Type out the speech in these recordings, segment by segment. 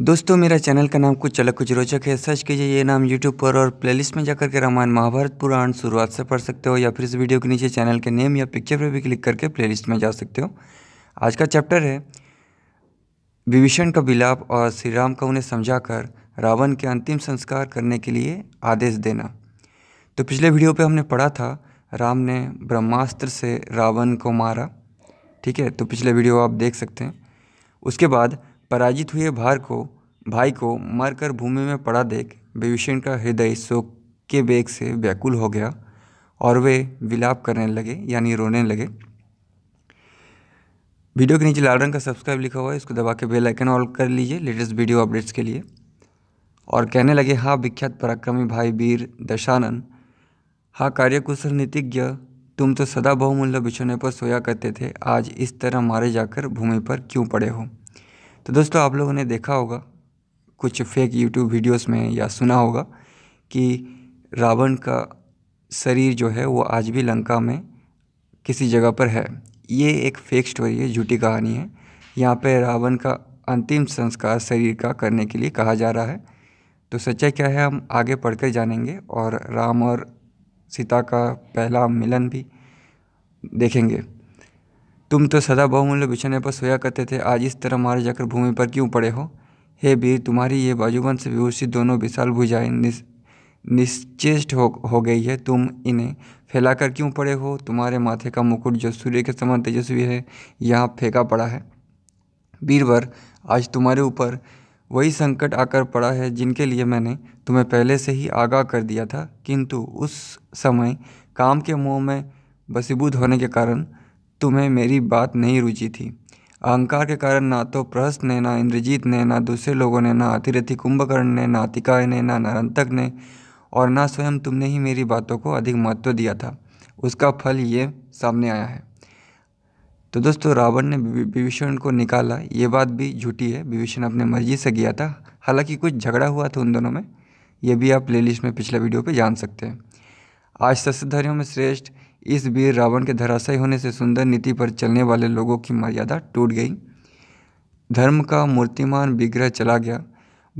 दोस्तों मेरा चैनल का नाम कुछ अलग कुछ रोचक है सर्च कीजिए ये नाम यूट्यूब पर और प्लेलिस्ट में जाकर के रामायण महाभारत पुराण शुरुआत से पढ़ सकते हो या फिर इस वीडियो के नीचे चैनल के नेम या पिक्चर पर भी क्लिक करके प्लेलिस्ट में जा सकते हो आज का चैप्टर है विभीषण का विलाप और श्री राम का उन्हें समझाकर रावण के अंतिम संस्कार करने के लिए आदेश देना तो पिछले वीडियो पर हमने पढ़ा था राम ने ब्रह्मास्त्र से रावण को मारा ठीक है तो पिछले वीडियो आप देख सकते हैं उसके बाद पराजित हुए भार को भाई को मरकर भूमि में पड़ा देख विभीषण का हृदय शोक के वेग से व्याकुल हो गया और वे विलाप करने लगे यानी रोने लगे वीडियो के नीचे लाल रंग का सब्सक्राइब लिखा हुआ है इसको दबा के बेल आइकन ऑल कर लीजिए लेटेस्ट वीडियो अपडेट्स के लिए और कहने लगे हाँ विख्यात पराक्रमी भाई वीर दशानन हाँ कार्यकुशल नीतिज्ञ तुम तो सदा बहुमूल्य बिछोने पर सोया करते थे आज इस तरह मारे जाकर भूमि पर क्यों पड़े हो तो दोस्तों आप लोगों ने देखा होगा कुछ फेक यूट्यूब वीडियोस में या सुना होगा कि रावण का शरीर जो है वो आज भी लंका में किसी जगह पर है ये एक फेक स्टोरी है झूठी कहानी है यहाँ पर रावण का अंतिम संस्कार शरीर का करने के लिए कहा जा रहा है तो सच्चा क्या है हम आगे पढ़कर जानेंगे और राम और सीता का पहला मिलन भी देखेंगे तुम तो सदा बहुमूल्य बिछाने पर सोया करते थे आज इस तरह मारे जाकर भूमि पर क्यों पड़े हो हे वीर तुम्हारी ये बाजूबंद से विभूषित दोनों विशाल भुजाएं निस, निश्चेष्ट हो, हो गई है तुम इन्हें फैलाकर क्यों पड़े हो तुम्हारे माथे का मुकुट जो सूर्य के समान तेजस्वी है यहाँ फेंका पड़ा है वीरवर आज तुम्हारे ऊपर वही संकट आकर पड़ा है जिनके लिए मैंने तुम्हें पहले से ही आगाह कर दिया था किंतु उस समय काम के मुँह में बसीबूत होने के कारण तुम्हें मेरी बात नहीं रुचि थी अहंकार के कारण ना तो प्रहस्त ने ना इंद्रजीत ने ना दूसरे लोगों ने ना अतिरथि कुंभकर्ण ने ना अतिकाय ने ना नरंतक ने और ना स्वयं तुमने ही मेरी बातों को अधिक महत्व दिया था उसका फल ये सामने आया है तो दोस्तों रावण ने विभीषण को निकाला ये बात भी झूठी है विभीषण अपने मर्जी से गया था हालांकि कुछ झगड़ा हुआ था उन दोनों में ये भी आप प्लेलिस्ट में पिछले वीडियो पे जान सकते हैं आज सस्यधारियों में श्रेष्ठ इस वीर रावण के धराशायी होने से सुंदर नीति पर चलने वाले लोगों की मर्यादा टूट गई धर्म का मूर्तिमान विग्रह चला गया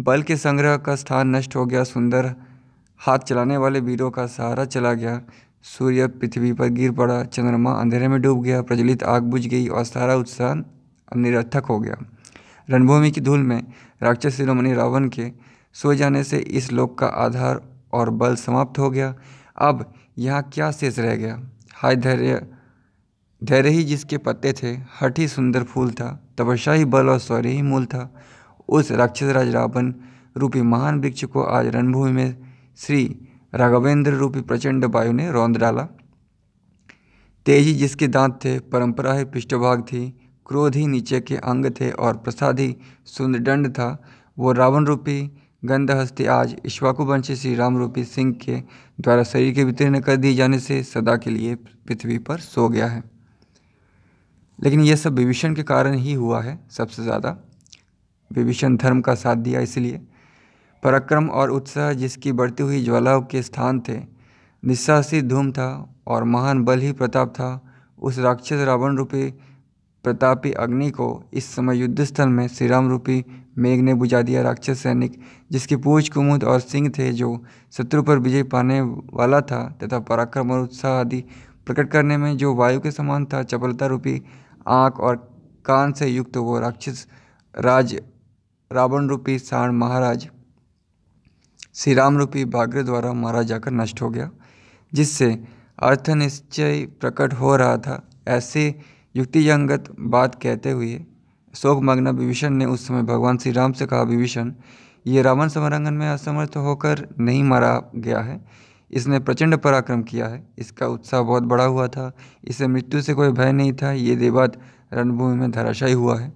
बल के संग्रह का स्थान नष्ट हो गया सुंदर हाथ चलाने वाले वीरों का सहारा चला गया सूर्य पृथ्वी पर गिर पड़ा चंद्रमा अंधेरे में डूब गया प्रज्वलित आग बुझ गई और सारा उत्साह निरर्थक हो गया रणभूमि की धूल में राक्षस शिरोमणि रावण के सो जाने से इस लोक का आधार और बल समाप्त हो गया अब यहाँ क्या शेष रह गया हाय धैर्य धैर्य ही जिसके पत्ते थे हठ ही सुंदर फूल था तपस्या ही बल और सौर्य ही मूल था उस राक्षस राज रावण रूपी महान वृक्ष को आज रणभूमि में श्री राघवेंद्र रूपी प्रचंड वायु ने रौंद डाला तेजी जिसके दांत थे परंपरा ही पृष्ठभाग थी क्रोध ही नीचे के अंग थे और प्रसाद ही दंड था वो रावण रूपी गंधहस्ती आज इश्वाकुवंशी श्री राम रूपी सिंह के द्वारा शरीर के वितीर्ण कर दिए जाने से सदा के लिए पृथ्वी पर सो गया है लेकिन यह सब विभीषण के कारण ही हुआ है सबसे ज़्यादा विभीषण धर्म का साथ दिया इसलिए पराक्रम और उत्साह जिसकी बढ़ती हुई ज्वालाओं के स्थान थे निस्साहसी धूम था और महान बल ही प्रताप था उस राक्षस रावण रूपी प्रतापी अग्नि को इस समय युद्ध स्थल में श्रीराम रूपी मेघ ने बुझा दिया राक्षस सैनिक जिसकी पूछ कुमुद और सिंह थे जो शत्रु पर विजय पाने वाला था तथा पराक्रम और उत्साह आदि प्रकट करने में जो वायु के समान था चपलता रूपी आँख और कान से युक्त वो राक्षस राज रावण रूपी साण महाराज श्री राम रूपी बागरे द्वारा मारा जाकर नष्ट हो गया जिससे अर्थ निश्चय प्रकट हो रहा था ऐसे युक्तिजंगत बात कहते हुए शोकमग्न विभीषण ने उस समय भगवान श्री राम से कहा विभीषण ये रावण समरंगन में असमर्थ होकर नहीं मारा गया है इसने प्रचंड पराक्रम किया है इसका उत्साह बहुत बड़ा हुआ था इसे मृत्यु से कोई भय नहीं था ये देवात रणभूमि में धराशायी हुआ है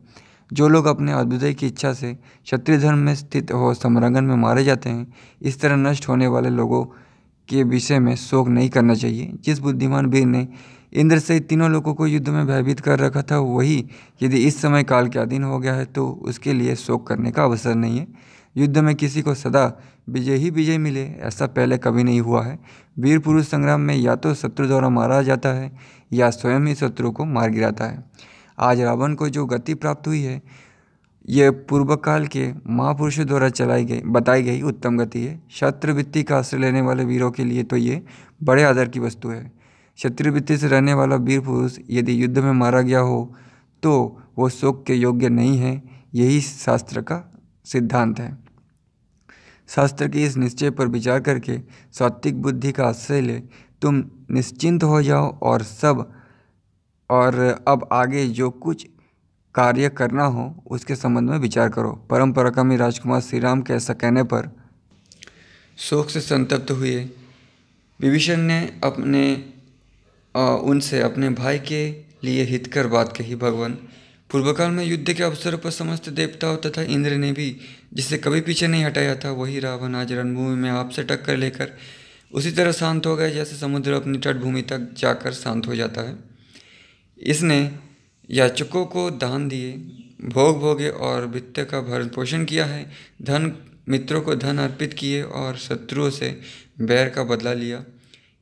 जो लोग अपने अभ्युदय की इच्छा से क्षत्रिय धर्म में स्थित हो समरंगन में मारे जाते हैं इस तरह नष्ट होने वाले लोगों के विषय में शोक नहीं करना चाहिए जिस बुद्धिमान वीर ने इंद्र सहित तीनों लोगों को युद्ध में भयभीत कर रखा था वही यदि इस समय काल के अधीन हो गया है तो उसके लिए शोक करने का अवसर नहीं है युद्ध में किसी को सदा विजय ही विजय मिले ऐसा पहले कभी नहीं हुआ है वीर पुरुष संग्राम में या तो शत्रु द्वारा मारा जाता है या स्वयं ही शत्रु को मार गिराता है आज रावण को जो गति प्राप्त हुई है यह पूर्वकाल के महापुरुषों द्वारा चलाई गई बताई गई उत्तम गति है शत्रुवृत्ति का आश्रय लेने वाले वीरों के लिए तो ये बड़े आदर की वस्तु है शत्रुवृत्ति से रहने वाला वीर पुरुष यदि युद्ध में मारा गया हो तो वो शोक के योग्य नहीं है यही शास्त्र का सिद्धांत है शास्त्र के इस निश्चय पर विचार करके सात्विक बुद्धि का आश्रय ले तुम निश्चिंत हो जाओ और सब और अब आगे जो कुछ कार्य करना हो उसके संबंध में विचार करो परम पराक्रमी राजकुमार श्रीराम के ऐसा कहने पर शोक से संतप्त हुए विभीषण ने अपने उनसे अपने भाई के लिए हितकर बात कही भगवान पूर्वकाल में युद्ध के अवसर पर समस्त देवताओं तथा इंद्र ने भी जिसे कभी पीछे नहीं हटाया था वही रावण आज रणभूमि में आपसे टक्कर लेकर उसी तरह शांत हो गए जैसे समुद्र अपनी तटभूमि तक जाकर शांत हो जाता है इसने याचकों को दान दिए भोग भोगे और वित्त का भरण पोषण किया है धन मित्रों को धन अर्पित किए और शत्रुओं से बैर का बदला लिया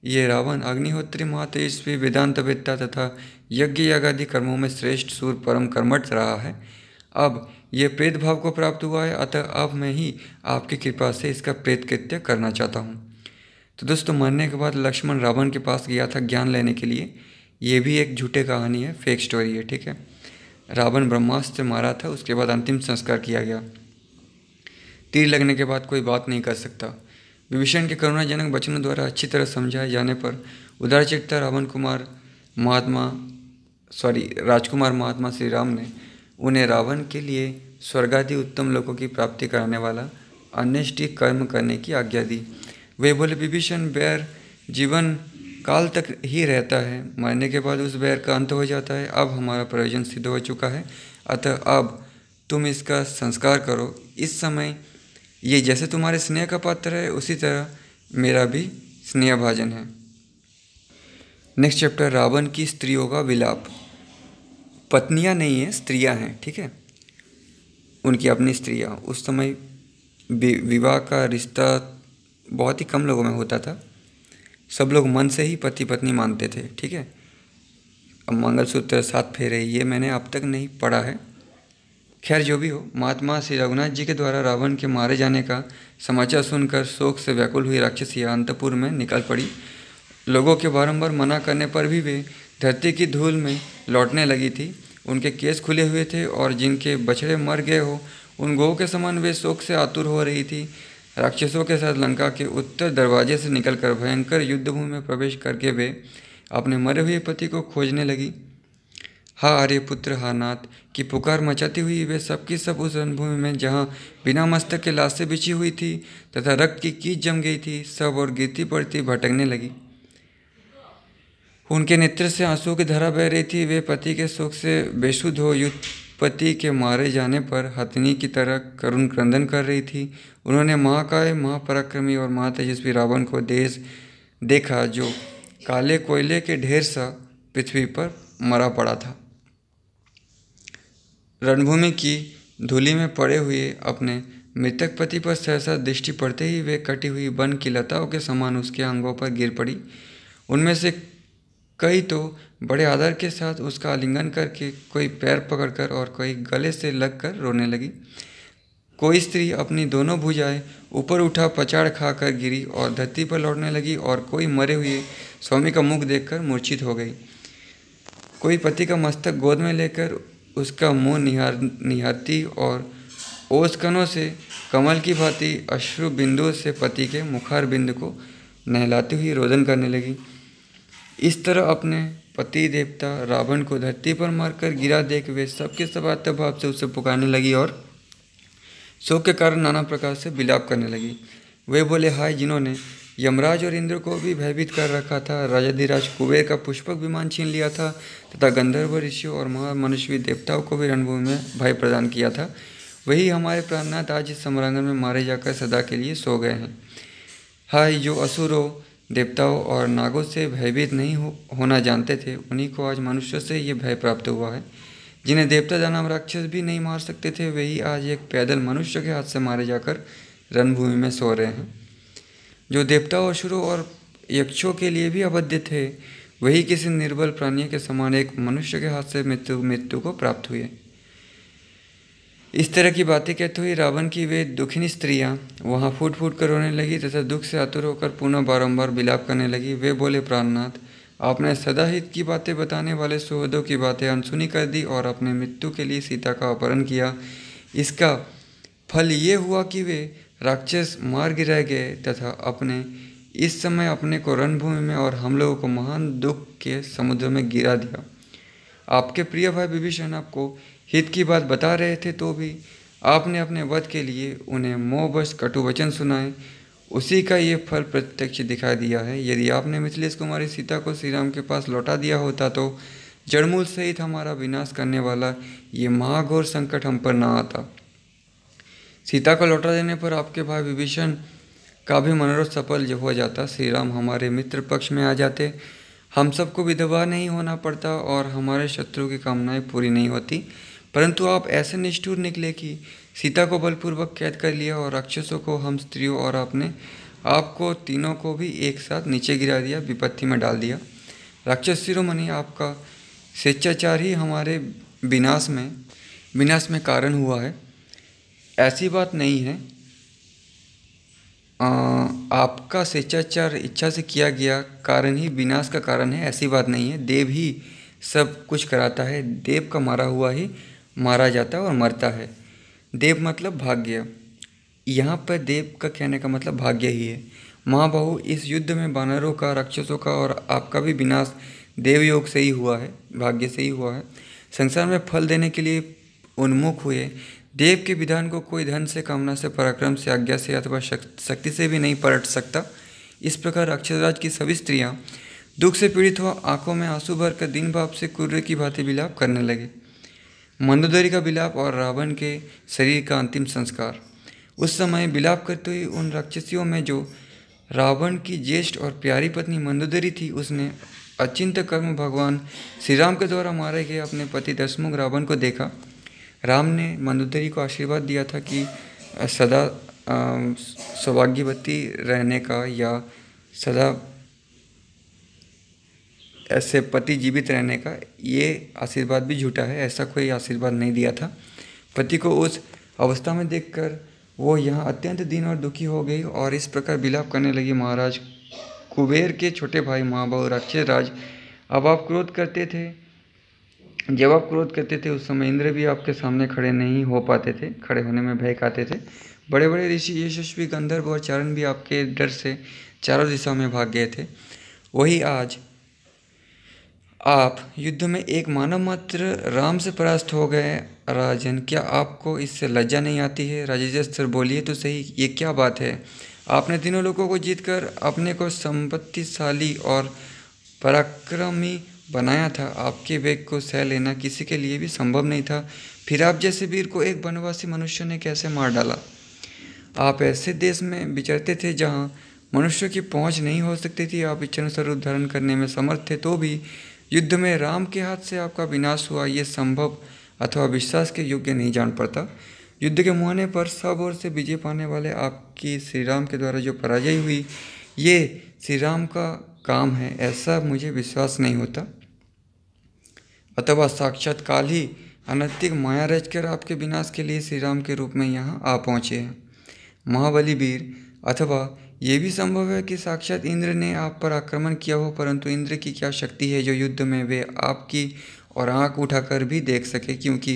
ये रावण अग्निहोत्री महातेजस्वी वेदांतवेत्ता तथा यज्ञ यागादि कर्मों में श्रेष्ठ सूर परम कर्मठ रहा है अब यह भाव को प्राप्त हुआ है अतः अब मैं ही आपकी कृपा से इसका प्रेत कृत्य करना चाहता हूँ तो दोस्तों मरने के बाद लक्ष्मण रावण के पास गया था ज्ञान लेने के लिए ये भी एक झूठे कहानी है फेक स्टोरी है ठीक है रावण ब्रह्मास्त्र मारा था उसके बाद अंतिम संस्कार किया गया तीर लगने के बाद कोई बात नहीं कर सकता विभीषण के करुणाजनक वचनों द्वारा अच्छी तरह समझाए जाने पर उदारचित्ता रावण कुमार महात्मा सॉरी राजकुमार महात्मा श्री राम ने उन्हें रावण के लिए स्वर्गादि उत्तम लोगों की प्राप्ति कराने वाला अनिष्टि कर्म करने की आज्ञा दी वे बोले विभीषण बैर जीवन काल तक ही रहता है मरने के बाद उस बैर का अंत हो जाता है अब हमारा प्रयोजन सिद्ध हो चुका है अतः अब तुम इसका संस्कार करो इस समय ये जैसे तुम्हारे स्नेह का पात्र है उसी तरह मेरा भी स्नेह भाजन है नेक्स्ट चैप्टर रावण की स्त्रियों का विलाप पत्नियां नहीं हैं स्त्रियां हैं ठीक है उनकी अपनी स्त्रियां उस समय विवाह का रिश्ता बहुत ही कम लोगों में होता था सब लोग मन से ही पति पत्नी मानते थे ठीक है अब मंगलसूत्र सात फेरे ये मैंने अब तक नहीं पढ़ा है खैर जो भी हो महात्मा श्री रघुनाथ जी के द्वारा रावण के मारे जाने का समाचार सुनकर शोक से व्याकुल हुई राक्षसी अंतपुर में निकल पड़ी लोगों के बारंबार मना करने पर भी वे धरती की धूल में लौटने लगी थी उनके केस खुले हुए थे और जिनके बछड़े मर गए हो उन गौ के समान वे शोक से आतुर हो रही थी राक्षसों के साथ लंका के उत्तर दरवाजे से निकलकर भयंकर युद्धभूमि में प्रवेश करके वे अपने मरे हुए पति को खोजने लगी हा पुत्र हा नाथ की पुकार मचाती हुई वे सबकी सब उस रणभूमि में जहाँ बिना मस्तक के लाशें बिछी हुई थी तथा रक्त की कीच जम गई थी सब और गिरती पड़ती भटकने लगी उनके नेत्र से आंसू की धरा बह रही थी वे पति के शोक से बेसुद हो युद्ध पति के मारे जाने पर हथनी की तरह करुण क्रंदन कर रही थी उन्होंने माँ माँ महापराक्रमी और माँ तेजस्वी रावण को देश देखा जो काले कोयले के ढेर सा पृथ्वी पर मरा पड़ा था रणभूमि की धूली में पड़े हुए अपने मृतक पति पर सहसा दृष्टि पड़ते ही वे कटी हुई वन की लताओं के समान उसके अंगों पर गिर पड़ी उनमें से कई तो बड़े आदर के साथ उसका आलिंगन करके कोई पैर पकड़कर और कोई गले से लगकर रोने लगी कोई स्त्री अपनी दोनों भुजाएं ऊपर उठा पचाड़ खाकर गिरी और धरती पर लौटने लगी और कोई मरे हुए स्वामी का मुख देखकर मूर्छित हो गई कोई पति का मस्तक गोद में लेकर उसका मुँह निहार निहारती और ओसकनों से कमल की भांति अश्रु बिंदुओं से पति के मुखार बिंदु को नहलाती हुई रोदन करने लगी इस तरह अपने पति देवता रावण को धरती पर मारकर गिरा देख वे सबके सबात भाव से उसे पुकारने लगी और शोक के कारण नाना प्रकार से विलाप करने लगी वे बोले हाय जिन्होंने यमराज और इंद्र को भी भयभीत कर रखा था राजाधिराज कुबेर का पुष्पक विमान छीन लिया था तथा गंधर्व ऋषियों और महामनुष्वी देवताओं को भी रणभूमि में भय प्रदान किया था वही हमारे प्राणनाथ आज इस समरांगन में मारे जाकर सदा के लिए सो गए हैं हाय जो असुरों देवताओं और नागों से भयभीत नहीं हो, होना जानते थे उन्हीं को आज मनुष्यों से ये भय प्राप्त हुआ है जिन्हें देवता दानव राक्षस भी नहीं मार सकते थे वही आज एक पैदल मनुष्य के हाथ से मारे जाकर रणभूमि में सो रहे हैं जो देवता असुरों और यक्षों के लिए भी अवध्य थे वही किसी निर्बल प्राणी के समान एक मनुष्य के हाथ से मृत्यु मृत्यु को प्राप्त हुए इस तरह की बातें कहते हुए रावण की वे दुखिनी स्त्रियां वहां फूट फूट कर रोने लगी तथा दुख से आतुर होकर पुनः बारंबार विलाप करने लगी वे बोले प्राणनाथ आपने सदा हित की बातें बताने वाले सुहदों की बातें अनसुनी कर दी और अपने मृत्यु के लिए सीता का अपहरण किया इसका फल ये हुआ कि वे राक्षस मार गिराए गए तथा अपने इस समय अपने को रणभूमि में और हम लोगों को महान दुख के समुद्र में गिरा दिया आपके प्रिय भाई विभीषण आपको हित की बात बता रहे थे तो भी आपने अपने वध के लिए उन्हें मोहबश कटु वचन सुनाए उसी का ये फल प्रत्यक्ष दिखाई दिया है यदि आपने मिथिलेश कुमारी सीता को श्रीराम के पास लौटा दिया होता तो जड़मूल सहित हमारा विनाश करने वाला ये महाघोर संकट हम पर ना आता सीता को लौटा देने पर आपके भाई विभीषण का भी मनोरथ सफल हो जाता श्री राम हमारे मित्र पक्ष में आ जाते हम सबको विधवा नहीं होना पड़ता और हमारे शत्रु की कामनाएं पूरी नहीं होती परंतु आप ऐसे निष्ठुर निकले कि सीता को बलपूर्वक कैद कर लिया और राक्षसों को हम स्त्रियों और आपने आपको तीनों को भी एक साथ नीचे गिरा दिया विपत्ति में डाल दिया राक्षस शिरोमणि आपका स्वेच्छाचार ही हमारे विनाश में विनाश में कारण हुआ है ऐसी बात नहीं है आ, आपका स्वेच्छाचार इच्छा से किया गया कारण ही विनाश का कारण है ऐसी बात नहीं है देव ही सब कुछ कराता है देव का मारा हुआ ही मारा जाता है और मरता है देव मतलब भाग्य यहाँ पर देव का कहने का मतलब भाग्य ही है बहू इस युद्ध में बानरों का राक्षसों का और आपका भी विनाश देवयोग से ही हुआ है भाग्य से ही हुआ है संसार में फल देने के लिए उन्मुख हुए देव के विधान को कोई धन से कामना से पराक्रम से आज्ञा से अथवा शक्ति से भी नहीं पलट सकता इस प्रकार अक्षराज की सभी स्त्रियाँ दुख से पीड़ित हुआ आंखों में आंसू भर कर दिन भाप से कुर्रे की भांति विलाप करने लगे मंदोदरी का विलाप और रावण के शरीर का अंतिम संस्कार उस समय विलाप करते हुए उन राक्षसियों में जो रावण की ज्येष्ठ और प्यारी पत्नी मंदोदरी थी उसने अचिंत कर्म भगवान श्रीराम के द्वारा मारे गए अपने पति दशमुख रावण को देखा राम ने मंदोदरी को आशीर्वाद दिया था कि सदा सौभाग्यवती रहने का या सदा ऐसे पति जीवित रहने का ये आशीर्वाद भी झूठा है ऐसा कोई आशीर्वाद नहीं दिया था पति को उस अवस्था में देखकर वो यहाँ अत्यंत दीन और दुखी हो गई और इस प्रकार विलाप करने लगी महाराज कुबेर के छोटे भाई महाबाऊ राक्षस राज अब आप क्रोध करते थे जब आप क्रोध करते थे उस समय इंद्र भी आपके सामने खड़े नहीं हो पाते थे खड़े होने में भय खाते थे बड़े बड़े ऋषि यशस्वी गंधर्व और चारण भी आपके डर से चारों दिशा में भाग गए थे वही आज आप युद्ध में एक मानव मात्र राम से परास्त हो गए राजन क्या आपको इससे लज्जा नहीं आती है राजेश सर बोलिए तो सही ये क्या बात है आपने तीनों लोगों को जीतकर अपने को संपत्तिशाली और पराक्रमी बनाया था आपके वेग को सह लेना किसी के लिए भी संभव नहीं था फिर आप जैसे वीर को एक वनवासी मनुष्य ने कैसे मार डाला आप ऐसे देश में विचरते थे जहाँ मनुष्य की पहुँच नहीं हो सकती थी आप इच्छानुसार रूप धारण करने में समर्थ थे तो भी युद्ध में राम के हाथ से आपका विनाश हुआ ये संभव अथवा विश्वास के योग्य नहीं जान पड़ता युद्ध के मुहाने पर सब ओर से विजय पाने वाले आपकी श्री राम के द्वारा जो पराजय हुई ये श्री राम का काम है ऐसा मुझे विश्वास नहीं होता अथवा साक्षात काल ही अनैतिक माया रचकर आपके विनाश के लिए श्री राम के रूप में यहाँ आ पहुँचे हैं महाबली वीर अथवा ये भी संभव है कि साक्षात इंद्र ने आप पर आक्रमण किया हो परंतु इंद्र की क्या शक्ति है जो युद्ध में वे आपकी और आँख उठाकर भी देख सके क्योंकि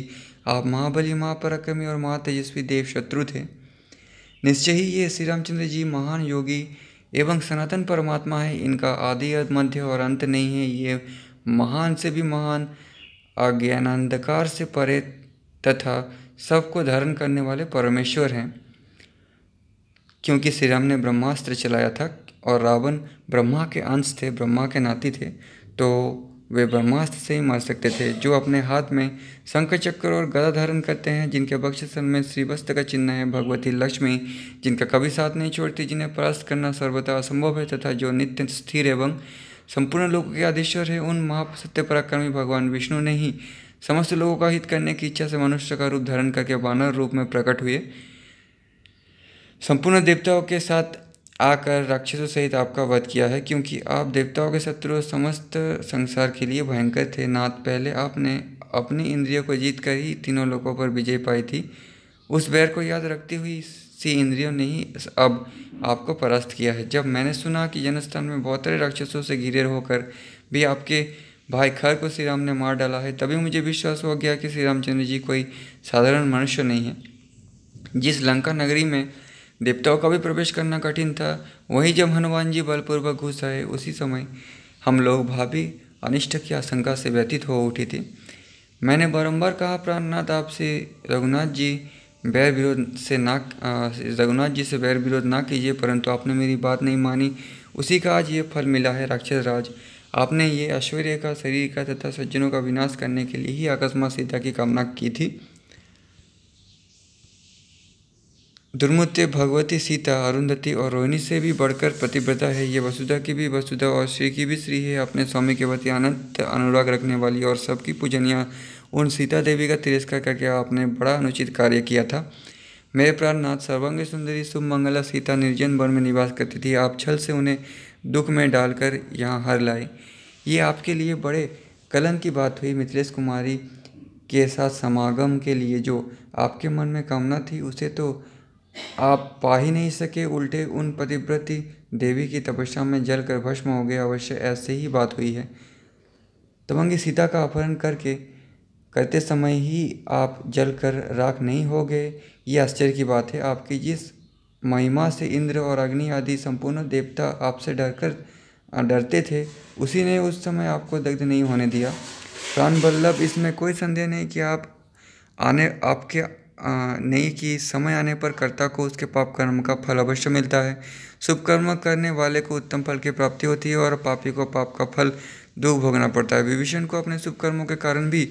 आप महाबली महापराक्रमी और महातेजस्वी देव शत्रु थे निश्चय ही ये श्री रामचंद्र जी महान योगी एवं सनातन परमात्मा है इनका आदि मध्य और अंत नहीं है ये महान से भी महान अज्ञानांधकार से परे तथा सबको धारण करने वाले परमेश्वर हैं क्योंकि श्री राम ने ब्रह्मास्त्र चलाया था और रावण ब्रह्मा के अंश थे ब्रह्मा के नाती थे तो वे ब्रह्मास्त्र से ही मार सकते थे जो अपने हाथ में शंख चक्र और गदा धारण करते हैं जिनके बक्ष में श्रीवस्त का चिन्ह है भगवती लक्ष्मी जिनका कभी साथ नहीं छोड़ती जिन्हें परास्त करना सर्वथा असंभव है तथा जो नित्य स्थिर एवं संपूर्ण लोगों के आदेश्वर है उन महासत्य पराक्रमी भगवान विष्णु ने ही समस्त लोगों का हित करने की इच्छा से मनुष्य का रूप धारण करके वानर रूप में प्रकट हुए संपूर्ण देवताओं के साथ आकर राक्षसों सहित आपका वध किया है क्योंकि आप देवताओं के शत्रु समस्त संसार के लिए भयंकर थे नाथ पहले आपने अपनी इंद्रियों को जीत कर ही तीनों लोगों पर विजय पाई थी उस वैर को याद रखती हुई से इंद्रियों ने ही अब आपको परास्त किया है जब मैंने सुना कि जनस्थान में बहुत सारे राक्षसों से घिरे होकर भी आपके भाई खर को श्री राम ने मार डाला है तभी मुझे विश्वास हो गया कि श्री रामचंद्र जी कोई साधारण मनुष्य नहीं है जिस लंका नगरी में देवताओं का भी प्रवेश करना कठिन था वहीं जब हनुमान जी बलपूर्वक घुस आए उसी समय हम लोग भाभी अनिष्ट की आशंका से व्यतीत हो उठी थी मैंने बारंबार कहा प्राणनाथ आपसे रघुनाथ जी बैर विरोध से ना रघुनाथ जी से बैर विरोध ना कीजिए परंतु आपने मेरी बात नहीं मानी उसी का आज ये फल मिला है राक्षस राज आपने ये ऐश्वर्य का शरीर का तथा सज्जनों का विनाश करने के लिए ही अकस्मात सीता की कामना की थी दुर्मुत्य भगवती सीता अरुंधति और रोहिणी से भी बढ़कर प्रतिव्रता है ये वसुधा की भी वसुधा और श्री की भी श्री है अपने स्वामी के प्रति अनंत अनुराग रखने वाली और सबकी पूजनिया उन सीता देवी का तिरस्कार करके आपने बड़ा अनुचित कार्य किया था मेरे प्राण नाथ सुंदरी शुभ मंगला सीता निर्जन वन में निवास करती थी आप छल से उन्हें दुख में डालकर यहाँ हर लाए ये आपके लिए बड़े कलन की बात हुई मिथिलेश कुमारी के साथ समागम के लिए जो आपके मन में कामना थी उसे तो आप पा ही नहीं सके उल्टे उन पतिव्रति देवी की तपस्या में जल कर भस्म हो गए अवश्य ऐसे ही बात हुई है तमंगी सीता का अपहरण करके करते समय ही आप जल कर राख नहीं हो गए ये आश्चर्य की बात है आपकी जिस महिमा से इंद्र और अग्नि आदि संपूर्ण देवता आपसे डर कर डरते थे उसी ने उस समय आपको दग्ध नहीं होने दिया प्राण बल्लभ इसमें कोई संदेह नहीं कि आप आने आपके आ, नहीं कि समय आने पर कर्ता को उसके पाप कर्म का फल अवश्य मिलता है शुभ कर्म करने वाले को उत्तम फल की प्राप्ति होती है और पापी को पाप का फल दुख भोगना पड़ता है विभीषण को अपने शुभ कर्मों के कारण भी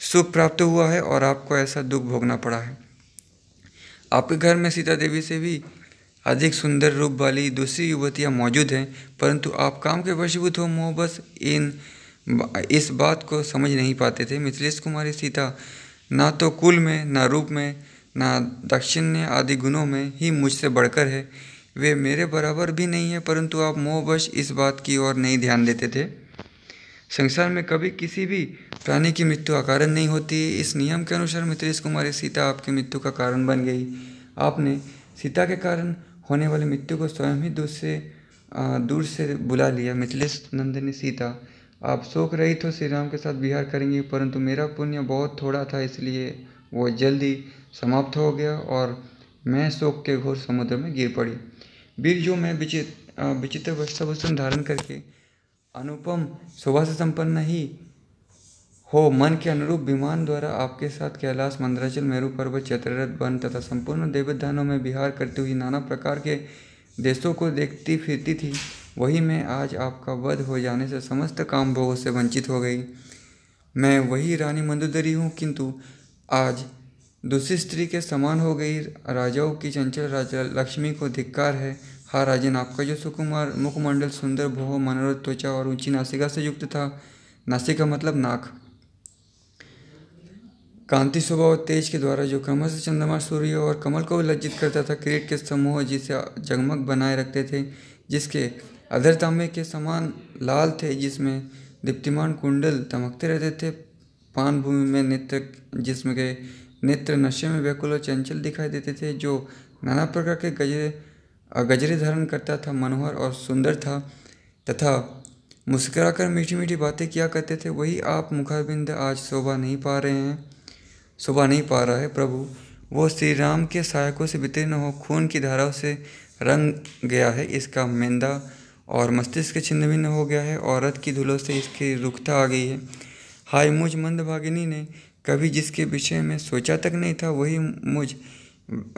सुख प्राप्त हुआ है और आपको ऐसा दुख भोगना पड़ा है आपके घर में सीता देवी से भी अधिक सुंदर रूप वाली दूसरी युवतियाँ मौजूद हैं परंतु आप काम के वशीभूत हो मोह बस इन इस बात को समझ नहीं पाते थे मिथिलेश कुमारी सीता ना तो कुल में ना रूप में ना दक्षिण्य आदि गुणों में ही मुझसे बढ़कर है वे मेरे बराबर भी नहीं है परंतु आप मोहबश इस बात की ओर नहीं ध्यान देते थे संसार में कभी किसी भी प्राणी की मृत्यु का कारण नहीं होती इस नियम के अनुसार मित्रेश कुमारी सीता आपकी मृत्यु का कारण बन गई आपने सीता के कारण होने वाली मृत्यु को स्वयं ही दूर से दूर से बुला लिया मिथिलेश नंदिनी सीता आप शोक रही तो श्री राम के साथ विहार करेंगे परंतु मेरा पुण्य बहुत थोड़ा था इसलिए वो जल्दी समाप्त हो गया और मैं शोक के घोर समुद्र में गिर पड़ी वीर जो मैं विचित्र विचित्र वस्त्र धारण करके अनुपम शोभा से संपन्न ही हो मन के अनुरूप विमान द्वारा आपके साथ कैलाश मंदराचल मेरू पर्वत चतरथ वन तथा संपूर्ण देवोत्थानों में बिहार करती हुई नाना प्रकार के देशों को देखती फिरती थी वही मैं आज आपका वध हो जाने से समस्त काम भोगों से वंचित हो गई मैं वही रानी मंदोदरी हूँ किंतु आज दूसरी स्त्री के समान हो गई राजाओं की चंचल राजा लक्ष्मी को धिक्कार है था राजन आपका जो सुकुमार मुखमंडल सुंदर भोह मनोहर त्वचा और ऊंची नासिका से युक्त था नासिका मतलब नाक कांति स्वभाव तेज के द्वारा जो क्रमश चंद्रमा सूर्य और कमल को लज्जित करता था क्रीट के समूह जिसे जगमग बनाए रखते थे जिसके अधर तांबे के समान लाल थे जिसमें दीप्तिमान कुंडल चमकते रहते थे पान भूमि में नेत्र जिसमें के नेत्र नशे में व्याकुल और चंचल दिखाई देते थे जो नाना प्रकार के गजरे गजरे धारण करता था मनोहर और सुंदर था तथा मुस्कराकर मीठी मीठी बातें किया करते थे वही आप मुखारबिंद आज शोभा नहीं पा रहे हैं शोभा नहीं पा रहा है प्रभु वो श्री राम के सहायकों से वितीर्ण हो खून की धाराओं से रंग गया है इसका मेंदा और मस्तिष्क छिन्न भिन्न हो गया है और रथ की धुलों से इसकी रुखता आ गई है हाय मुझ मंदभागिनी ने कभी जिसके विषय में सोचा तक नहीं था वही मुझ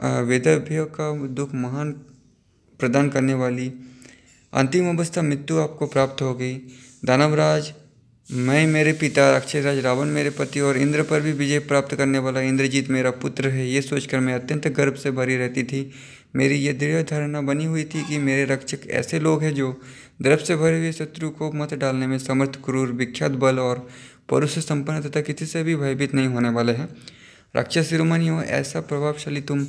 वेदभ्य का दुख महान प्रदान करने वाली अंतिम अवस्था मृत्यु आपको प्राप्त हो गई दानवराज मैं मेरे पिता अक्षयराज रावण मेरे पति और इंद्र पर भी विजय प्राप्त करने वाला इंद्रजीत मेरा पुत्र है ये सोचकर मैं अत्यंत गर्व से भरी रहती थी मेरी ये दृढ़ धारणा बनी हुई थी कि मेरे रक्षक ऐसे लोग हैं जो द्रव से भरे हुए शत्रु को मत डालने में समर्थ क्रूर विख्यात बल और पुरुष संपन्न तथा किसी से भी भयभीत नहीं होने वाले हैं रक्षा शिरोमणि हो ऐसा प्रभावशाली तुम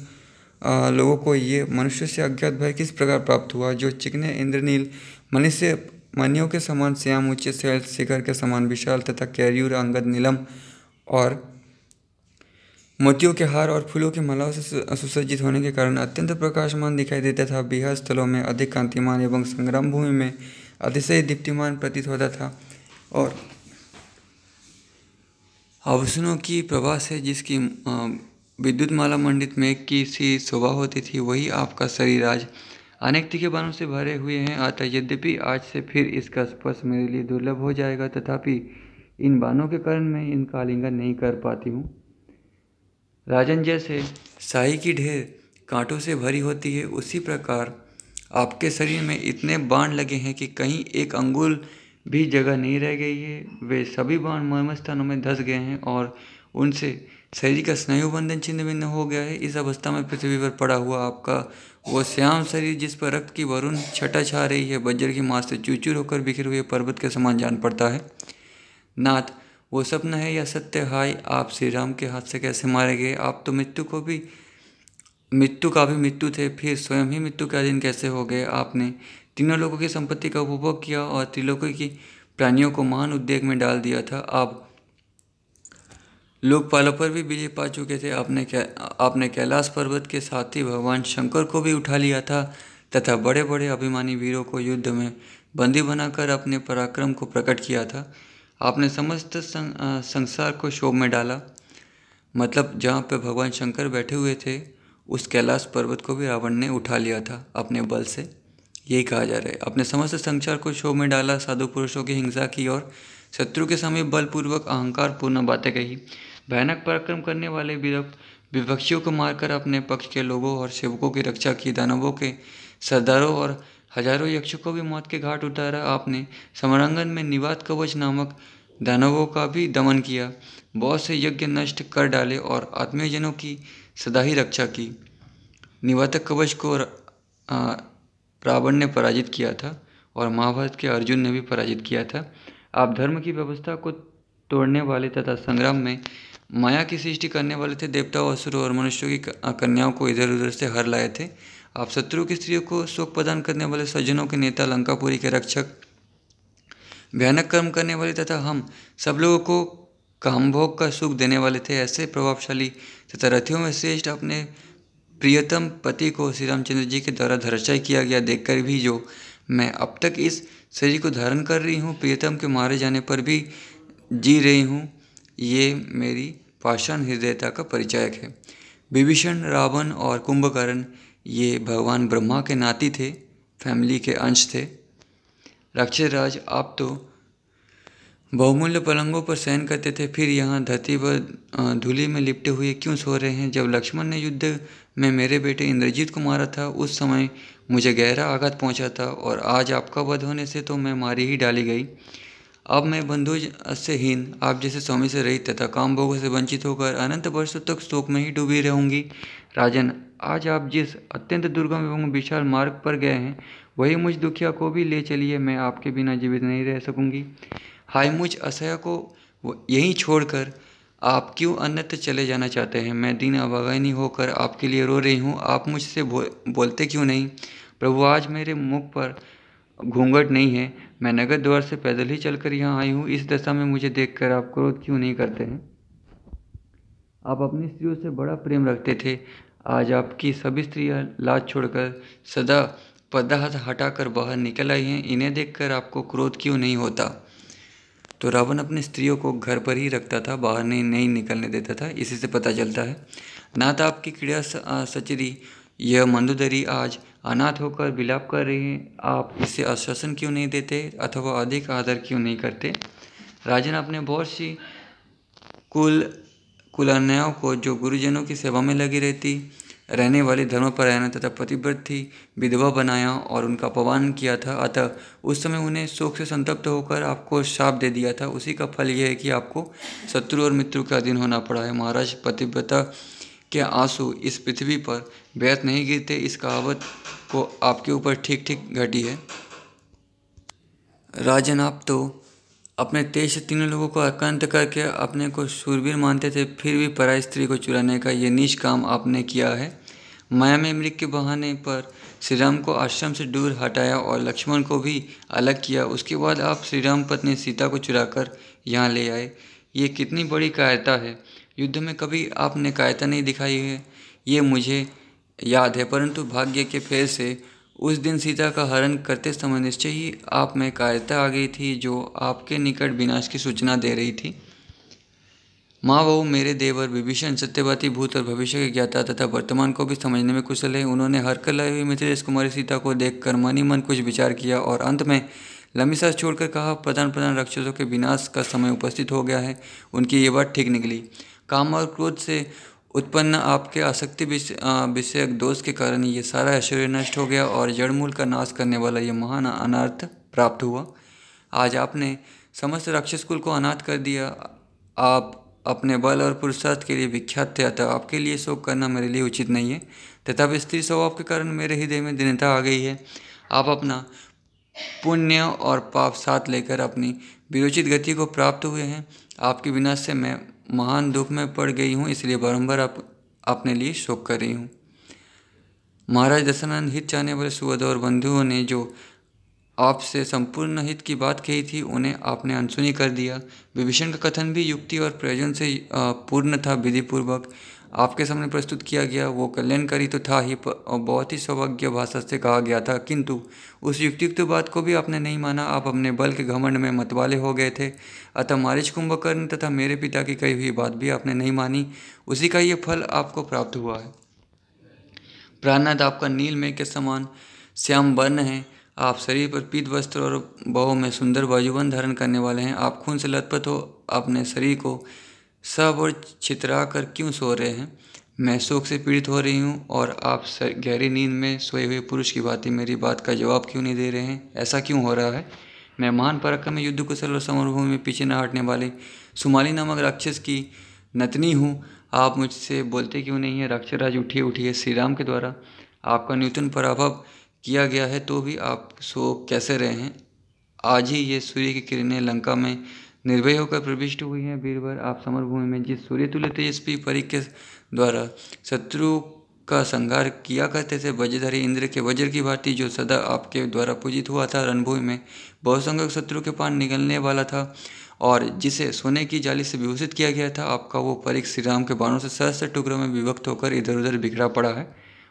लोगों को ये मनुष्य से अज्ञात भय किस प्रकार प्राप्त हुआ जो चिकने इंद्रनील मनुष्य मनियों के समान श्याम ऊंचे शैल शिखर के समान विशाल तथा कैरियर अंगद नीलम और मोतियों के हार और फूलों के मलाओं से सुसज्जित होने के कारण अत्यंत प्रकाशमान दिखाई देता था बिहार स्थलों में अधिक कांतिमान एवं संग्राम भूमि में अतिशय दीप्तिमान प्रतीत होता था और आभूषणों की प्रभा से जिसकी विद्युत माला मंडित में की सी शोभा होती थी वही आपका शरीर आज अनेक तीखे बाणों से भरे हुए हैं अतः यद्यपि आज से फिर इसका स्पर्श मेरे लिए दुर्लभ हो जाएगा तथापि इन बाणों के कारण मैं इनका आलिंगन नहीं कर पाती हूँ राजन जैसे शाही की ढेर कांटों से भरी होती है उसी प्रकार आपके शरीर में इतने बाण लगे हैं कि कहीं एक अंगुल भी जगह नहीं रह गई है वे सभी बाण मर्म स्थानों में धस गए हैं और उनसे शरीर का स्नायु बंधन छिन्न भिन्न हो गया है इस अवस्था में पृथ्वी पर पड़ा हुआ आपका वो श्याम शरीर जिस पर रक्त की वरुण छटा छा रही है बज्र की माँ से चूचूर होकर बिखरे हुए पर्वत के समान जान पड़ता है नाथ वो सपन है या सत्य हाय आप श्री राम के हाथ से कैसे मारे गए आप तो मृत्यु को भी मृत्यु का भी मृत्यु थे फिर स्वयं ही मृत्यु के अधीन कैसे हो गए आपने तीनों लोगों की संपत्ति का उपभोग किया और त्रिलोकों की प्राणियों को महान उद्योग में डाल दिया था आप लोग पालों पर भी विजय पा चुके थे आपने क्या आपने कैलाश पर्वत के साथ ही भगवान शंकर को भी उठा लिया था तथा बड़े बड़े अभिमानी वीरों को युद्ध में बंदी बनाकर अपने पराक्रम को प्रकट किया था आपने समस्त सं, संसार को शोभ में डाला मतलब जहाँ पर भगवान शंकर बैठे हुए थे उस कैलाश पर्वत को भी रावण ने उठा लिया था अपने बल से यही कहा जा रहा है अपने समस्त संसार को शोभ में डाला साधु पुरुषों की हिंसा की और शत्रु के समय बलपूर्वक अहंकार पूर्ण बातें कही भयानक पराक्रम करने वाले विपक्षियों को मारकर अपने पक्ष के लोगों और सेवकों की रक्षा की दानवों के सरदारों और हजारों यक्षों को भी मौत के घाट उतारा आपने समरांगन में निवात कवच नामक दानवों का भी दमन किया बहुत से यज्ञ नष्ट कर डाले और आत्मीयजनों की सदा ही रक्षा की निवातक कवच को रावण ने पराजित किया था और महाभारत के अर्जुन ने भी पराजित किया था आप धर्म की व्यवस्था को तोड़ने वाले तथा संग्राम में माया की सृष्टि करने वाले थे देवताओं असुर और मनुष्यों की कन्याओं को इधर उधर से हर लाए थे आप शत्रु की स्त्रियों को शोक प्रदान करने वाले सज्जनों के नेता लंकापुरी के रक्षक भयानक कर्म करने वाले तथा हम सब लोगों को कामभोग का सुख देने वाले थे ऐसे प्रभावशाली तथा रथियों में श्रेष्ठ अपने प्रियतम पति को श्री रामचंद्र जी के द्वारा धराशायी किया गया देखकर भी जो मैं अब तक इस शरीर को धारण कर रही हूँ प्रियतम के मारे जाने पर भी जी रही हूँ ये मेरी पाषाण हृदयता का परिचायक है विभीषण रावण और कुंभकर्ण ये भगवान ब्रह्मा के नाती थे फैमिली के अंश थे राक्षसराज आप तो बहुमूल्य पलंगों पर सहन करते थे फिर यहाँ धरती पर धूली में लिपटे हुए क्यों सो रहे हैं जब लक्ष्मण ने युद्ध में मेरे बेटे इंद्रजीत को मारा था उस समय मुझे गहरा आघात पहुँचा था और आज आपका वध होने से तो मैं मारी ही डाली गई अब मैं बंधु से हीन आप जैसे स्वामी से रहित तथा काम भोगों से वंचित होकर अनंत वर्षों तक शोक में ही डूबी रहूंगी राजन आज आप जिस अत्यंत दुर्गम एवं विशाल मार्ग पर गए हैं वही मुझ दुखिया को भी ले चलिए मैं आपके बिना जीवित नहीं रह सकूंगी हाय मुझ असह को यहीं छोड़कर आप क्यों अन्यत्र चले जाना चाहते हैं मैं दिन अभागानी होकर आपके लिए रो रही हूँ आप मुझसे बो, बोलते क्यों नहीं प्रभु आज मेरे मुख पर घूंघट नहीं है मैं नगर द्वार से पैदल ही चलकर यहाँ आई हूँ इस दशा में मुझे देखकर आप क्रोध क्यों नहीं करते हैं आप अपनी स्त्रियों से बड़ा प्रेम रखते थे आज आपकी सभी स्त्रियाँ लाज छोड़कर सदा पदार्थ हटाकर बाहर निकल आई हैं इन्हें देखकर आपको क्रोध क्यों नहीं होता तो रावण अपनी स्त्रियों को घर पर ही रखता था बाहर नहीं नहीं निकलने देता था इसी से पता चलता है ना तो आपकी क्रिया सचरी यह मंदोदरी आज अनाथ होकर विलाप कर रहे हैं आप इसे आश्वासन क्यों नहीं देते अथवा अधिक आदर क्यों नहीं करते राजन अपने बहुत सी कुल कुलन्याओं को जो गुरुजनों की सेवा में लगी रहती रहने वाले धर्मपरायण तथा पतिव्रत थी विधवा बनाया और उनका अपमान किया था अतः उस समय उन्हें शोक से संतप्त होकर आपको श्राप दे दिया था उसी का फल यह है कि आपको शत्रु और मित्रों के अधीन होना पड़ा है महाराज पतिव्रता के आँसू इस पृथ्वी पर व्यर्थ नहीं गिरते इस कहावत को आपके ऊपर ठीक ठीक घटी है राजन आप तो अपने तेज से तीनों लोगों को अकंत करके अपने को सूरवीर मानते थे फिर भी परा स्त्री को चुराने का ये नीच काम आपने किया है माया में मृत के बहाने पर श्री राम को आश्रम से दूर हटाया और लक्ष्मण को भी अलग किया उसके बाद आप श्री राम पत्नी सीता को चुराकर यहाँ ले आए ये कितनी बड़ी कायरता है युद्ध में कभी आपने कायता नहीं दिखाई है ये मुझे याद है परंतु भाग्य के फेर से उस दिन सीता का हरण करते समय निश्चय ही आप में कायता आ गई थी जो आपके निकट विनाश की सूचना दे रही थी माँ बहू मेरे देवर विभीषण सत्यवाती भूत और भविष्य के ज्ञाता तथा वर्तमान को भी समझने में कुशल है उन्होंने हर कला हुई मिथिलेश कुमारी सीता को देख कर ही मन कुछ विचार किया और अंत में लंबी सांस छोड़कर कहा प्रधान प्रधान रक्षसों के विनाश का समय उपस्थित हो गया है उनकी ये बात ठीक निकली काम और क्रोध से उत्पन्न आपके आसक्ति विषयक दोष के कारण ये सारा ऐश्वर्य नष्ट हो गया और जड़मूल का नाश करने वाला ये महान अनर्थ प्राप्त हुआ आज आपने समस्त राक्षस कुल को अनाथ कर दिया आप अपने बल और पुरुषार्थ के लिए विख्यात थे अतः आपके लिए शोक करना मेरे लिए उचित नहीं है तथा स्त्री स्वभाव के कारण मेरे हृदय में दिनता आ गई है आप अपना पुण्य और पाप साथ लेकर अपनी विरोचित गति को प्राप्त हुए हैं आपके विनाश से मैं महान दुख में पड़ गई हूँ इसलिए बारम्बार आप अपने लिए शोक कर रही हूँ महाराज दशानंद हित चाहने वाले सुवध और बंधुओं ने जो आपसे संपूर्ण हित की बात कही थी उन्हें आपने अनसुनी कर दिया विभीषण का कथन भी युक्ति और प्रयोजन से पूर्ण था विधिपूर्वक आपके सामने प्रस्तुत किया गया वो कल्याणकारी तो था ही और बहुत ही सौभाग्य भाषा से कहा गया था किंतु उस युक्तियुक्त बात को भी आपने नहीं माना आप अपने बल के घमंड में मतवाले हो गए थे अतः मारिच कुंभकर्ण तथा मेरे पिता की कही हुई बात भी आपने नहीं मानी उसी का ये फल आपको प्राप्त हुआ है प्राणनाथ आपका नील में के समान श्याम वर्ण है आप शरीर पर पीत वस्त्र और बहु में सुंदर वायुवन धारण करने वाले हैं आप खून से लथपथ हो अपने शरीर को सब और छितरा कर क्यों सो रहे हैं मैं शोक से पीड़ित हो रही हूँ और आप गहरी नींद में सोए हुए पुरुष की बातें मेरी बात का जवाब क्यों नहीं दे रहे हैं ऐसा क्यों हो रहा है मैं महान पराक्रम में युद्ध कुशल और समरभूमि में पीछे न हटने वाले सुमाली नामक राक्षस की नतनी हूँ आप मुझसे बोलते क्यों नहीं है राक्षराज उठिए उठिए श्री राम के द्वारा आपका न्यूतन पराभव किया गया है तो भी आप शोक कैसे रहे हैं आज ही ये सूर्य की किरणें लंका में निर्भय होकर प्रविष्ट हुई हैं वीरवर आप समर भूमि में जिस सूर्यतुल्य तेजस्वी परी के द्वारा शत्रु का संहार किया करते थे वज्रधारी इंद्र के वज्र की भांति जो सदा आपके द्वारा पूजित हुआ था रणभूमि में बहुसंख्यक शत्रु के पान निकलने वाला था और जिसे सोने की जाली से विभूषित किया गया था आपका वो परिक श्री राम के बाणों से सहस्त्र टुकड़ों में विभक्त होकर इधर उधर बिखरा पड़ा है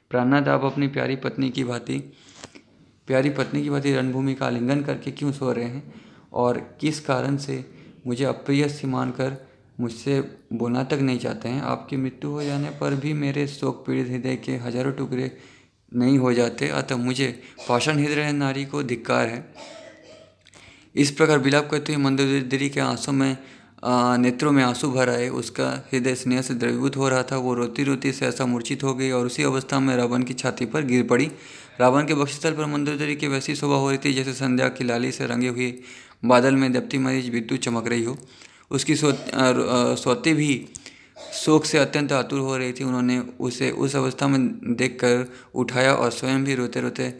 प्राणनाद आप अपनी प्यारी पत्नी की भांति प्यारी पत्नी की भांति रणभूमि का आलिंगन करके क्यों सो रहे हैं और किस कारण से मुझे अप्रिय सी मानकर मुझसे बोलना तक नहीं चाहते हैं आपकी मृत्यु हो जाने पर भी मेरे शोक पीड़ित हृदय के हजारों टुकड़े नहीं हो जाते अतः मुझे पाषण हृदय नारी को धिक्कार है इस प्रकार विलाप करते हुए मंदोदरी के आंसू में नेत्रों में आंसू भर आए उसका हृदय स्नेह से द्रवीभूत हो रहा था वो रोती रोती से ऐसा मूर्छित हो गई और उसी अवस्था में रावण की छाती पर गिर पड़ी रावण के बक्षस्थल पर मंदोदरी की वैसी शोभा हो रही थी जैसे संध्या की लाली से रंगे हुए बादल में दबती मरीज विद्युत चमक रही हो उसकी सोते भी शोक से अत्यंत आतुर हो रही थी उन्होंने उसे उस अवस्था में देखकर उठाया और स्वयं भी रोते रोते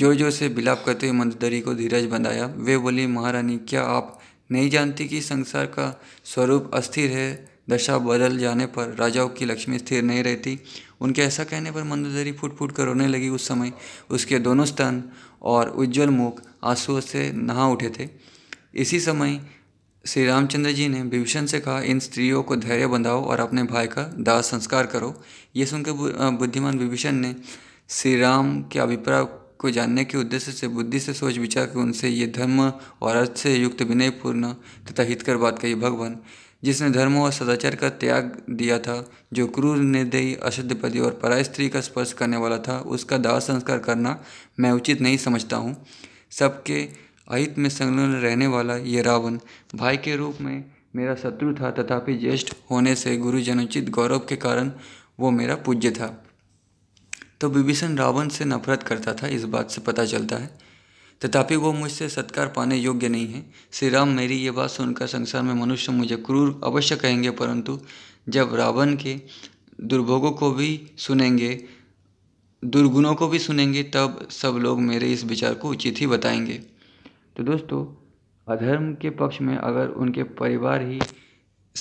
जोर जोर से बिलाप करते हुए मंदोदरी को धीरज बनाया वे बोली महारानी क्या आप नहीं जानती कि संसार का स्वरूप अस्थिर है दशा बदल जाने पर राजाओं की लक्ष्मी स्थिर नहीं रहती उनके ऐसा कहने पर मंदोदरी फूट फूट कर रोने लगी उस समय उसके दोनों स्तन और उज्जवल मुख आंसुओं से नहा उठे थे इसी समय श्री रामचंद्र जी ने विभीषण से कहा इन स्त्रियों को धैर्य बंधाओ और अपने भाई का दाह संस्कार करो ये सुनकर बुद्धिमान विभीषण ने श्री राम के अभिप्राय को जानने के उद्देश्य से बुद्धि से सोच विचार कर उनसे ये धर्म और अर्थ से युक्त विनयपूर्ण तथा हितकर बात कही भगवान जिसने धर्म और सदाचार का त्याग दिया था जो क्रूर निर्दयी पति और पराय स्त्री का स्पर्श करने वाला था उसका दाह संस्कार करना मैं उचित नहीं समझता हूँ सबके अहित में संलग्न रहने वाला ये रावण भाई के रूप में मेरा शत्रु था तथापि ज्येष्ठ होने से गुरुजन उचित गौरव के कारण वो मेरा पूज्य था तो विभीषण रावण से नफरत करता था इस बात से पता चलता है तथापि वो मुझसे सत्कार पाने योग्य नहीं है श्री राम मेरी ये बात सुनकर संसार में मनुष्य मुझे क्रूर अवश्य कहेंगे परंतु जब रावण के दुर्भोगों को भी सुनेंगे दुर्गुणों को भी सुनेंगे तब सब लोग मेरे इस विचार को उचित ही बताएंगे तो दोस्तों अधर्म के पक्ष में अगर उनके परिवार ही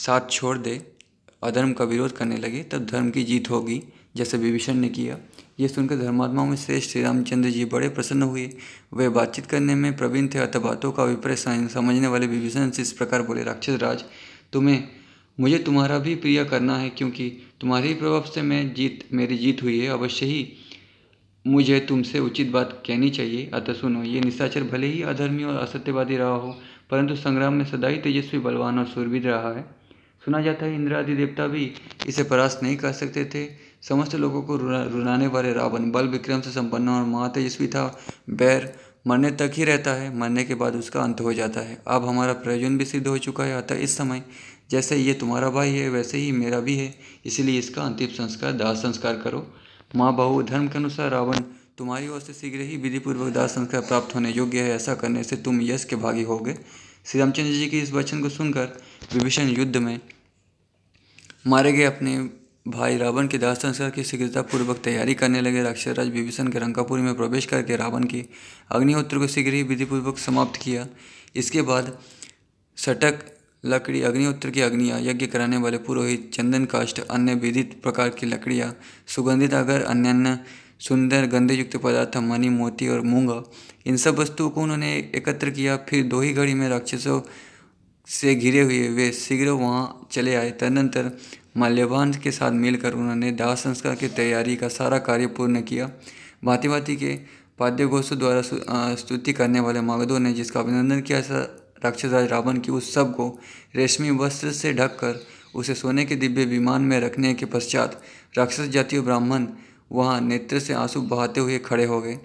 साथ छोड़ दे अधर्म का विरोध करने लगे तब धर्म की जीत होगी जैसे विभीषण ने किया ये सुनकर धर्मात्माओं में श्रेष्ठ श्री रामचंद्र जी बड़े प्रसन्न हुए वे बातचीत करने में प्रवीण थे अतः बातों का विपरीत समझने वाले विभीषण से इस प्रकार बोले राक्षस राज तुम्हें मुझे तुम्हारा भी प्रिय करना है क्योंकि तुम्हारे ही प्रभाव से मैं जीत मेरी जीत हुई है अवश्य ही मुझे तुमसे उचित बात कहनी चाहिए अतः सुनो ये निशाचर भले ही अधर्मी और असत्यवादी रहा हो परंतु संग्राम में सदा ही तेजस्वी बलवान और सूरवीर रहा है सुना जाता है इंदिरादि आदि देवता भी इसे परास्त नहीं कर सकते थे समस्त लोगों को रुला रुलाने वाले रावण बल विक्रम से संपन्न और महातेजस्वी था बैर मरने तक ही रहता है मरने के बाद उसका अंत हो जाता है अब हमारा प्रयोजन भी सिद्ध हो चुका है अतः इस समय जैसे ये तुम्हारा भाई है वैसे ही मेरा भी है इसलिए इसका अंतिम संस्कार दाह संस्कार करो माँ बहु धर्म के अनुसार रावण तुम्हारी ओर से शीघ्र ही विधिपूर्वक दाह संस्कार प्राप्त होने योग्य है ऐसा करने से तुम यश के भागी हो गए श्री रामचंद्र जी के इस वचन को सुनकर विभीषण युद्ध में मारे गए अपने भाई रावण के दाह संस्कार की शीघ्रतापूर्वक तैयारी करने लगे राक्षसराज विभीषण के रंकापुरी में प्रवेश करके रावण की अग्निहोत्र को शीघ्र ही विधिपूर्वक समाप्त किया इसके बाद सटक लकड़ी अग्निहोत्र की अग्नियाँ यज्ञ कराने वाले पुरोहित चंदन काष्ठ अन्य विधि प्रकार की लकड़ियाँ सुगंधित अगर अन्य सुंदर गंदे युक्त पदार्थ मनी मोती और मूंगा इन सब वस्तुओं को उन्होंने एकत्र किया फिर दो ही घड़ी में राक्षसों से घिरे हुए वे शीघ्र वहाँ चले आए तदनंतर माल्यवान के साथ मिलकर उन्होंने दाह संस्कार की तैयारी का सारा कार्य पूर्ण किया भाती भाती के पाद्य घोषों द्वारा स्तुति करने वाले मागधो ने जिसका अभिनंदन किया राक्षसराज रावण की उस सब को रेशमी वस्त्र से ढककर उसे सोने के दिव्य विमान में रखने के पश्चात राक्षस जातीय ब्राह्मण वहाँ नेत्र से आंसू बहाते हुए खड़े हो गए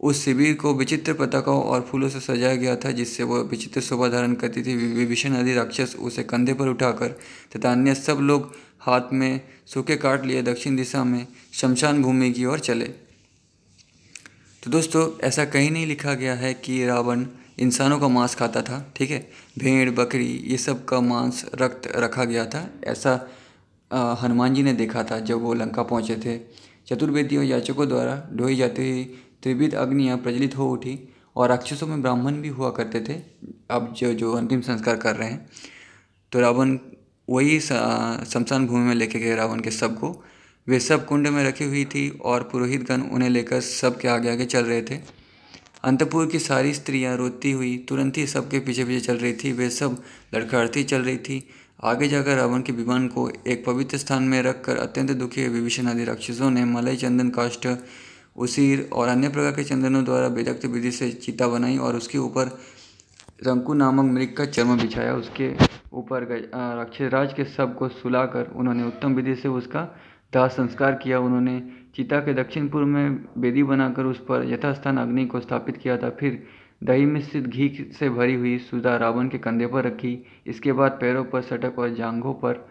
उस शिविर को विचित्र पताकाओं और फूलों से सजाया गया था जिससे वह विचित्र शोभा धारण करती थी विभीषण आदि राक्षस उसे कंधे पर उठाकर तथा अन्य सब लोग हाथ में सूखे काट लिए दक्षिण दिशा में शमशान भूमि की ओर चले तो दोस्तों ऐसा कहीं नहीं लिखा गया है कि रावण इंसानों का मांस खाता था ठीक है भेड़ बकरी ये सब का मांस रक्त रखा गया था ऐसा हनुमान जी ने देखा था जब वो लंका पहुँचे थे चतुर्वेदियों याचकों द्वारा ढोई जाती हुई त्रिविध अग्नियाँ प्रज्वलित हो उठी और राक्षसों में ब्राह्मण भी हुआ करते थे अब जो जो अंतिम संस्कार कर रहे हैं तो रावण वही शमशान भूमि में लेके गए रावण के सब को वे सब कुंड में रखी हुई थी और पुरोहितगण उन्हें लेकर सब के आगे आगे चल रहे थे अंतपुर की सारी स्त्रियां रोती हुई तुरंत ही सबके पीछे पीछे चल रही थी वे सब लड़खड़ती चल रही थी आगे जाकर रावण के विमान को एक पवित्र स्थान में रखकर अत्यंत दुखी विभीषण आदि राक्षसों ने मलय चंदन काष्ठ उसीर और अन्य प्रकार के चंदनों द्वारा बेदक्त विधि से चिता बनाई और उसके ऊपर रंकु नामक मृग का चर्म बिछाया उसके ऊपर राक्षसराज के सब को सुलाकर उन्होंने उत्तम विधि से उसका दाह संस्कार किया उन्होंने चिता के दक्षिण पूर्व में बेदी बनाकर उस पर यथास्थान अग्नि को स्थापित किया था फिर दही मिश्रित घी से भरी हुई सुधा रावण के कंधे पर रखी इसके बाद पैरों पर सटक और जांघों पर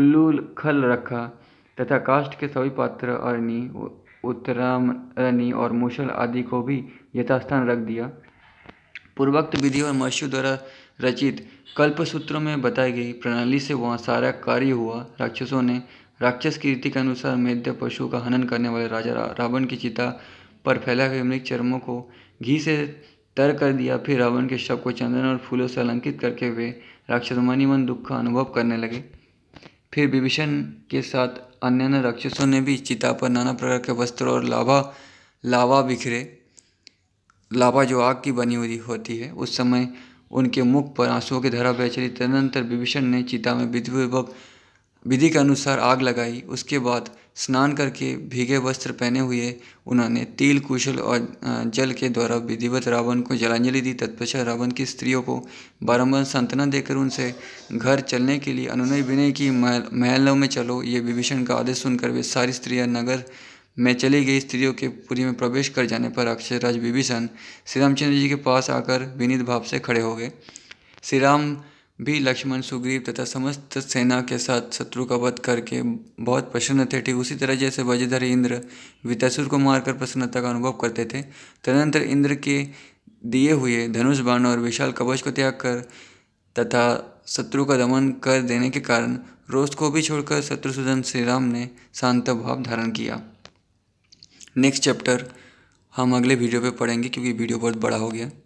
उल्लू खल रखा तथा काष्ठ के सभी पात्र अरणी उत्तरामनी और मुसल आदि को भी यथास्थान रख दिया पूर्वक्त विधि और महर्षि द्वारा रचित कल्प सूत्रों में बताई गई प्रणाली से वहाँ सारा कार्य हुआ राक्षसों ने राक्षस की रीति के अनुसार मेध्य पशु का हनन करने वाले राजा रावण की चिता पर फैला गए मृत चर्मों को घी से तर कर दिया फिर रावण के शव को चंदन और फूलों से अलंकित करके वे राक्षस मनी मन दुख का अनुभव करने लगे फिर विभीषण के साथ अन्य राक्षसों ने भी चिता पर नाना प्रकार के वस्त्र और लावा लावा बिखरे लावा जो आग की बनी हुई होती है उस समय उनके मुख पर आंसुओं की धरा बह चली तदनंतर विभीषण ने चिता में विधिपूर्वक विधि के अनुसार आग लगाई उसके बाद स्नान करके भीगे वस्त्र पहने हुए उन्होंने तिल कुशल और जल के द्वारा विधिवत रावण को जलांजलि दी तत्पश्चात रावण की स्त्रियों को बारंबार संतना देकर उनसे घर चलने के लिए अनुनय विनय की महलों में चलो ये विभीषण का आदेश सुनकर वे सारी स्त्रियां नगर में चली गई स्त्रियों के पुरी में प्रवेश कर जाने पर अक्षयराज विभीषण श्री रामचंद्र जी के पास आकर विनीत भाव से खड़े हो गए श्री राम भी लक्ष्मण सुग्रीव तथा समस्त सेना के साथ शत्रु का वध करके बहुत प्रसन्न थे ठीक उसी तरह जैसे वजधर इंद्र वितासुर को मारकर प्रसन्नता का अनुभव करते थे तदनंतर इंद्र के दिए हुए धनुष बाण और विशाल कवच को त्याग कर तथा शत्रु का दमन कर देने के कारण रोष को भी छोड़कर शत्रुसूदन श्री राम ने शांत भाव धारण किया नेक्स्ट चैप्टर हम अगले वीडियो पे पढ़ेंगे क्योंकि वीडियो बहुत बड़ा हो गया